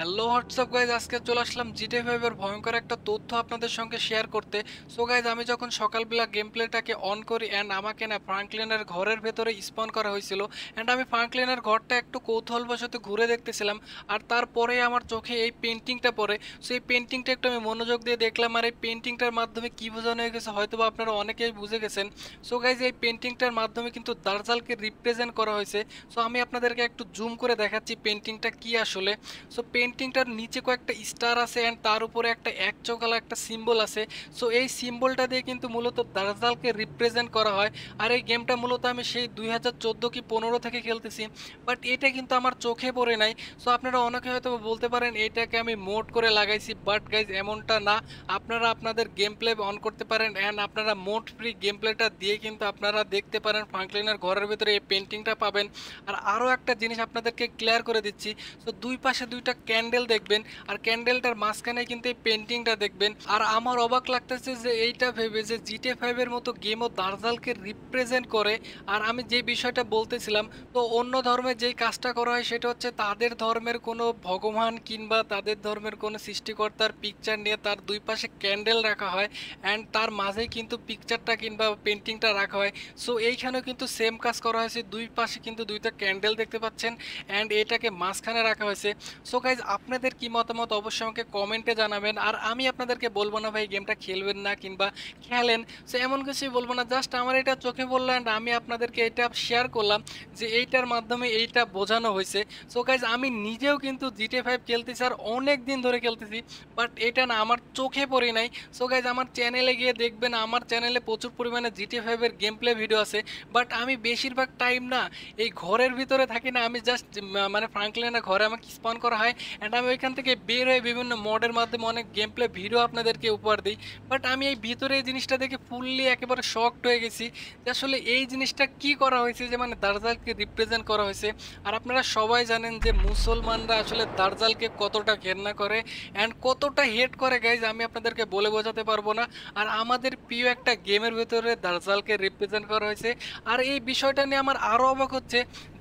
hello WhatsApp guys আজকে চলে আসলাম জিটে ফাইভের ভয়ঙ্কর একটা তথ্য আপনাদের সঙ্গে শেয়ার করতে সো গাইজ আমি যখন সকালবেলা গেম প্লেটাকে অন করি অ্যান্ড আমাকে না ফ্রাঙ্কলিনের ঘরের ভেতরে স্পন করা হয়েছিল অ্যান্ড আমি ফ্রাঙ্কলিনের ঘরটা একটু কৌতূহলবশত ঘুরে দেখতেছিলাম আর তারপরে আমার চোখে এই পেন্টিংটা পড়ে সো এই পেন্টিংটা একটু আমি মনোযোগ দিয়ে দেখলাম আর এই পেন্টিংটার মাধ্যমে কী বোঝানো হয়ে গেছে হয়তো বা আপনারা অনেকেই বুঝে গেছেন সো গাইজ এই পেন্টিংটার মাধ্যমে কিন্তু দার্জালকে রিপ্রেজেন্ট করা হয়েছে সো আমি আপনাদেরকে একটু জুম করে দেখাচ্ছি পেন্টিংটা কী আসলে সো পেন্টিংটার নিচে কয়েকটা স্টার আছে অ্যান্ড তার উপরে একটা এক চোখালা একটা সিম্বল আছে সো এই সিম্বলটা দিয়ে কিন্তু মূলত দার্জালকে রিপ্রেজেন্ট করা হয় আর এই গেমটা মূলত আমি সেই দুই হাজার চোদ্দো কি পনেরো থেকে খেলতেছি বাট এটা কিন্তু আমার চোখে পড়ে নাই সো আপনারা অনেকে হয়তো বলতে পারেন এটাকে আমি মোট করে লাগাইছি বাট গাইজ এমনটা না আপনারা আপনাদের গেম প্লে অন করতে পারেন অ্যান্ড আপনারা মোট ফ্রি গেম প্লেটা দিয়ে কিন্তু আপনারা দেখতে পারেন ফ্রাঙ্কলিনের ঘরের ভিতরে এই পেন্টিংটা পাবেন আর আরও একটা জিনিস আপনাদেরকে ক্লিয়ার করে দিচ্ছি তো দুই পাশে দুইটা ক্যান্ডেল দেখবেন আর ক্যান্ডেলটার মাঝখানে কিন্তু এই পেন্টিংটা দেখবেন আর আমার অবাক লাগতেছে যে এইটা ভেবে যে জিটে ফাইভের মতো গেমও দার্জালকে রিপ্রেজেন্ট করে আর আমি যে বিষয়টা বলতেছিলাম তো অন্য ধর্মে যেই কাজটা করা হয় সেটা হচ্ছে তাদের ধর্মের কোনো ভগবান কিংবা তাদের ধর্মের কোনো সৃষ্টিকর্তার পিকচার নিয়ে তার দুই পাশে ক্যান্ডেল রাখা হয় অ্যান্ড তার মাঝেই কিন্তু পিকচারটা কিংবা পেন্টিংটা রাখা হয় সো এইখানেও কিন্তু সেম কাজ করা হয়েছে দুই পাশে কিন্তু দুইটা ক্যান্ডেল দেখতে পাচ্ছেন অ্যান্ড এটাকে মাঝখানে রাখা হয়েছে সো গাইজ আপনাদের কি মতামত অবশ্যই আমাকে কমেন্টে জানাবেন আর আমি আপনাদেরকে বলবো না ভাই গেমটা খেলবেন না কিংবা খেলেন সো এমন কিছুই বলবো না জাস্ট আমার এটা চোখে বললো অ্যান্ড আমি আপনাদেরকে এটা শেয়ার করলাম যে এইটার মাধ্যমে এইটা বোঝানো হয়েছে সো গাইজ আমি নিজেও কিন্তু জিটে ফাইভ খেলতেছি আর অনেক দিন ধরে খেলতেছি বাট এটা না আমার চোখে পড়ে নাই সো গাইজ আমার চ্যানেলে গিয়ে দেখবেন আমার চ্যানেলে প্রচুর পরিমাণে জিটে ফাইভের গেম প্লে ভিডিও আছে বাট আমি বেশিরভাগ টাইম না এই ঘরের ভিতরে থাকি না আমি জাস্ট মানে ফ্রাঙ্কলিনের ঘরে আমাকে স্পন করা হয় অ্যান্ড আমি ওইখান থেকে বের হয়ে বিভিন্ন মডের মাধ্যমে অনেক গেম প্লে ভিডিও আপনাদেরকে উপহার দিই বাট আমি এই ভিতরে এই জিনিসটা দেখে ফুললি একেবারে শকড হয়ে গেছি যে আসলে এই জিনিসটা কি করা হয়েছে যে মানে দার্জালকে রিপ্রেজেন্ট করা হয়েছে আর আপনারা সবাই জানেন যে মুসলমানরা আসলে দার্জালকে কতটা ঘেন্না করে অ্যান্ড কতটা হেট করে গাইজ আমি আপনাদেরকে বলে বোঝাতে পারবো না আর আমাদের প্রিয় একটা গেমের ভেতরে দার্জালকে রিপ্রেজেন্ট করা হয়েছে আর এই বিষয়টা নিয়ে আমার আরও অবাক হচ্ছে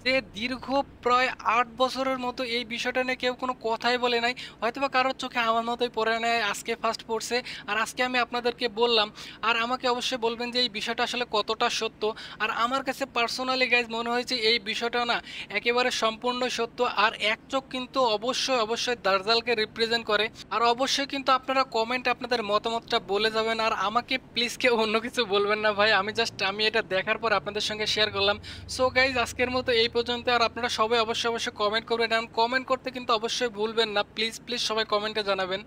যে দীর্ঘ প্রায় আট বছরের মতো এই বিষয়টা নিয়ে কেউ কোনো কথাই বলে নাই বা কারোর চোখে আমার মতোই পড়ে নেয় আজকে ফার্স্ট পড়ছে আর আজকে আমি আপনাদেরকে বললাম আর আমাকে অবশ্যই বলবেন যে এই বিষয়টা আসলে কতটা সত্য আর আমার কাছে পার্সোনালি গাইজ মনে হয়েছে এই বিষয়টা না একেবারে সম্পূর্ণ সত্য আর এক চোখ কিন্তু অবশ্যই অবশ্যই দার্জালকে রিপ্রেজেন্ট করে আর অবশ্যই কিন্তু আপনারা কমেন্ট আপনাদের মতামতটা বলে যাবেন আর আমাকে প্লিজ কেউ অন্য কিছু বলবেন না ভাই আমি জাস্ট আমি এটা দেখার পর আপনাদের সঙ্গে শেয়ার করলাম সো গাইজ আজকের মতো এই পর্যন্ত আর আপনারা সবাই অবশ্যই অবশ্যই কমেন্ট করবেন কমেন্ট করতে কিন্তু অবশ্যই ভুলবেন না প্লিজ প্লিজ সবাই কমেন্টে জানাবেন